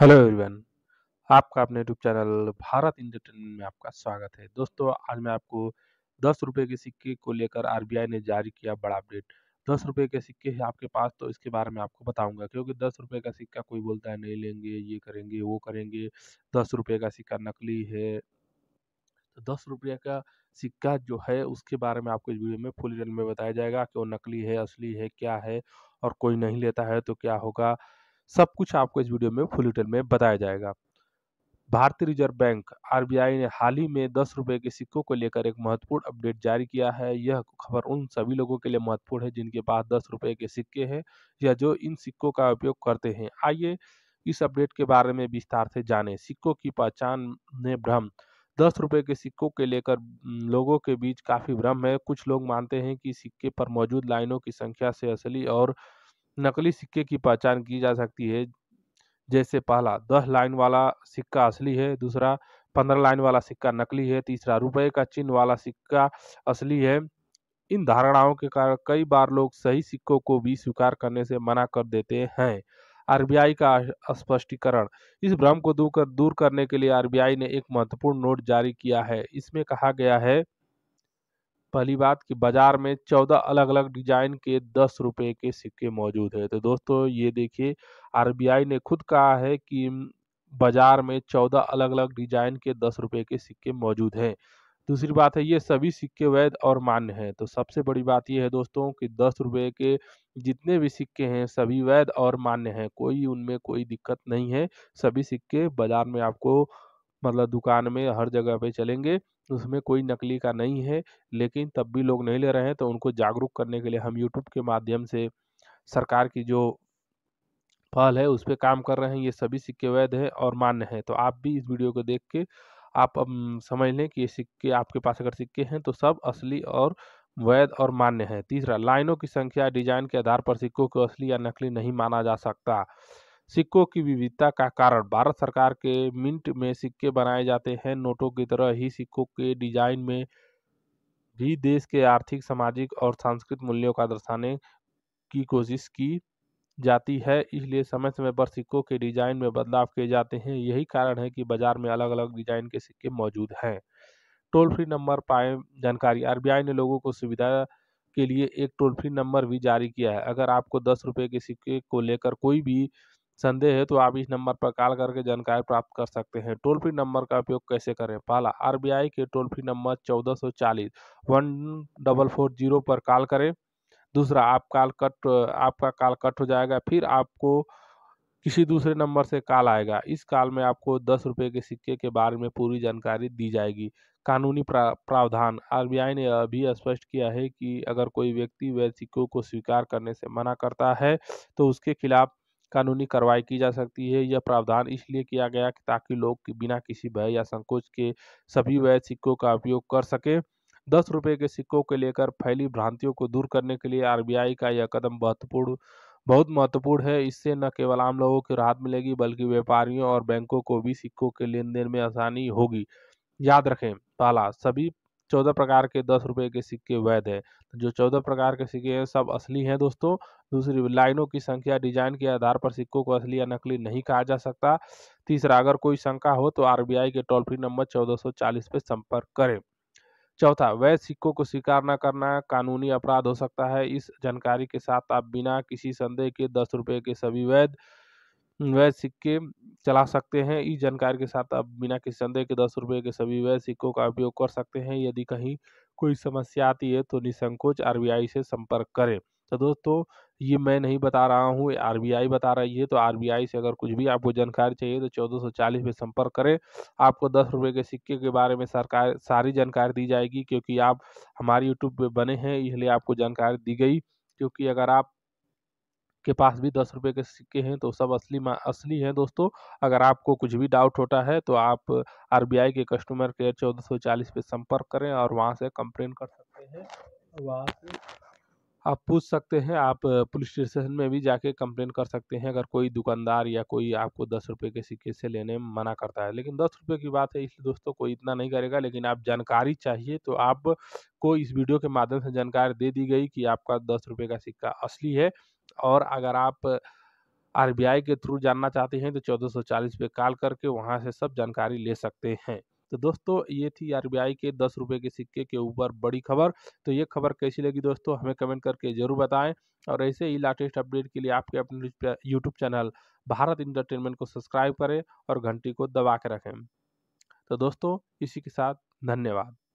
hello everyone आपका अपने YouTube channel Bharat entertainment में आपका स्वागत है दोस्तों आज मैं आपको दस रुपये के सिक्के को लेकर आरबीआई ने जारी किया बड़ा अपडेट दस रुपये के सिक्के हैं आपके पास तो इसके बारे में आपको बताऊंगा क्योंकि दस रुपये का सिक्का कोई बोलता है नहीं लेंगे ये करेंगे वो करेंगे दस रुपये का सिक्का नकली है तो दस रुपये का सिक्का जो है उसके बारे में आपको इस वीडियो में फुल डिटेल में बताया जाएगा कि वो नकली है असली है क्या है और कोई नहीं लेता है तो क्या होगा सब कुछ आपको इस वीडियो में फुल डिटेल में बताया जाएगा भारतीय रिजर्व बैंक आर ने हाल ही में दस रुपये के सिक्कों को लेकर एक महत्वपूर्ण अपडेट जारी किया है यह खबर उन सभी लोगों के लिए महत्वपूर्ण है जिनके पास दस रुपये के सिक्के हैं या जो इन सिक्कों का उपयोग करते हैं आइए इस अपडेट के बारे में विस्तार से जानें सिक्कों की पहचान में भ्रम दस रुपये के सिक्कों के लेकर लोगों के बीच काफ़ी भ्रम है कुछ लोग मानते हैं कि सिक्के पर मौजूद लाइनों की संख्या से असली और नकली सिक्के की पहचान की जा सकती है जैसे पहला दस लाइन वाला सिक्का असली है दूसरा पंद्रह लाइन वाला सिक्का नकली है तीसरा रुपए का चिन्ह वाला सिक्का असली है इन धारणाओं के कारण कई बार लोग सही सिक्कों को भी स्वीकार करने से मना कर देते हैं आरबीआई का स्पष्टीकरण इस भ्रम को दूर कर दूर करने के लिए आरबीआई ने एक महत्वपूर्ण नोट जारी किया है इसमें कहा गया है पहली बात कि बाज़ार में चौदह अलग अलग डिज़ाइन के दस रुपये के सिक्के मौजूद है तो दोस्तों ये देखिए आरबीआई ने खुद कहा है कि बाज़ार में चौदह अलग अलग डिज़ाइन के दस रुपये के सिक्के मौजूद हैं दूसरी बात है ये सभी सिक्के वैध और मान्य हैं तो सबसे बड़ी बात ये है दोस्तों कि दस रुपये के जितने भी सिक्के हैं सभी वैध और मान्य हैं कोई उनमें कोई दिक्कत नहीं है सभी सिक्के बाज़ार में आपको मतलब दुकान में हर जगह पे चलेंगे उसमें कोई नकली का नहीं है लेकिन तब भी लोग नहीं ले रहे हैं तो उनको जागरूक करने के लिए हम यूट्यूब के माध्यम से सरकार की जो पहल है उस पर काम कर रहे हैं ये सभी सिक्के वैध हैं और मान्य हैं तो आप भी इस वीडियो को देख के आप समझ लें कि ये सिक्के आपके पास अगर सिक्के हैं तो सब असली और वैध और मान्य है तीसरा लाइनों की संख्या डिजाइन के आधार पर सिक्कों को असली या नकली नहीं माना जा सकता सिक्कों की विविधता का कारण भारत सरकार के मिंट में सिक्के बनाए जाते हैं नोटों की तरह ही सिक्कों के डिजाइन में भी देश के आर्थिक सामाजिक और सांस्कृतिक मूल्यों का दर्शाने की कोशिश की जाती है इसलिए समय समय पर सिक्कों के डिजाइन में बदलाव किए जाते हैं यही कारण है कि बाजार में अलग अलग डिजाइन के सिक्के मौजूद हैं टोल फ्री नंबर पाए जानकारी आर ने लोगों को सुविधा के लिए एक टोल फ्री नंबर भी जारी किया है अगर आपको दस रुपये के सिक्के को लेकर कोई भी संदेह है तो आप इस नंबर पर कॉल करके जानकारी प्राप्त कर सकते हैं टोल फ्री नंबर का उपयोग कैसे करें पहला आरबीआई के टोल फ्री नंबर चौदह सौ चालीस वन डबल फोर जीरो पर कॉल करें दूसरा आप कॉल कट आपका कॉल कट हो जाएगा फिर आपको किसी दूसरे नंबर से कॉल आएगा इस कॉल में आपको दस रुपये के सिक्के के बारे में पूरी जानकारी दी जाएगी कानूनी प्रावधान आरबीआई ने अभी स्पष्ट किया है कि अगर कोई व्यक्ति वैध सिक्कों को स्वीकार करने से मना करता है तो उसके खिलाफ कानूनी कार्रवाई की जा सकती है यह प्रावधान इसलिए किया गया कि ताकि लोग बिना किसी भय या संकोच के सभी वैध सिक्कों का उपयोग कर सके दस रुपये के सिक्कों के लेकर फैली भ्रांतियों को दूर करने के लिए आरबीआई का यह कदम महत्वपूर्ण बहुत महत्वपूर्ण है इससे न केवल आम लोगों की राहत मिलेगी बल्कि व्यापारियों और बैंकों को भी सिक्कों के लेन देन में आसानी होगी याद रखें पहला सभी चौदह प्रकार के दस रुपये के सिक्के वैध है जो चौदह प्रकार के सिक्के हैं सब असली हैं दोस्तों दूसरी लाइनों की संख्या डिजाइन के आधार पर सिक्कों को असली या नकली नहीं कहा जा सकता तीसरा अगर कोई शंका हो तो आरबीआई के टोल फ्री नंबर चौदह पर संपर्क करें चौथा वैध सिक्कों को स्वीकार न करना कानूनी अपराध हो सकता है इस जानकारी के साथ आप बिना किसी संदेह के दस रुपये के सभी वैध वह सिक्के चला सकते हैं इस जानकारी के साथ आप बिना किसी संदेह के दस रुपये के सभी वह सिक्कों का उपयोग कर सकते हैं यदि कहीं कोई समस्या आती है तो निसंकोच आरबीआई से संपर्क करें तो दोस्तों ये मैं नहीं बता रहा हूँ आरबीआई बता रही है तो आरबीआई से अगर कुछ भी आपको जानकारी चाहिए तो चौदह सौ चालीस में संपर्क करें आपको दस रुपये के सिक्के के बारे में सरकार सारी जानकारी दी जाएगी क्योंकि आप हमारे यूट्यूब पे बने हैं इसलिए आपको जानकारी दी गई क्योंकि अगर आप के पास भी दस रुपये के सिक्के हैं तो सब असली असली हैं दोस्तों अगर आपको कुछ भी डाउट होता है तो आप आर के कस्टमर केयर चौदह सौ चालीस पे संपर्क करें और वहाँ से कंप्लेन कर सकते हैं वहाँ से आप पूछ सकते हैं आप पुलिस स्टेशन में भी जाके कंप्लेन कर सकते हैं अगर कोई दुकानदार या कोई आपको दस रुपये के सिक्के से लेने में मना करता है लेकिन दस रुपये की बात है इसलिए दोस्तों कोई इतना नहीं करेगा लेकिन आप जानकारी चाहिए तो आपको इस वीडियो के माध्यम से जानकारी दे दी गई कि आपका दस रुपये का सिक्का असली है और अगर आप आर के थ्रू जानना चाहते हैं तो 1440 पे कॉल करके वहाँ से सब जानकारी ले सकते हैं तो दोस्तों ये थी आर के दस रुपये के सिक्के के ऊपर बड़ी खबर तो ये खबर कैसी लगी दोस्तों हमें कमेंट करके ज़रूर बताएं और ऐसे ही लाटेस्ट अपडेट के लिए आपके अपने यूट्यूब चैनल भारत इंटरटेनमेंट को सब्सक्राइब करें और घंटी को दबा के रखें तो दोस्तों इसी के साथ धन्यवाद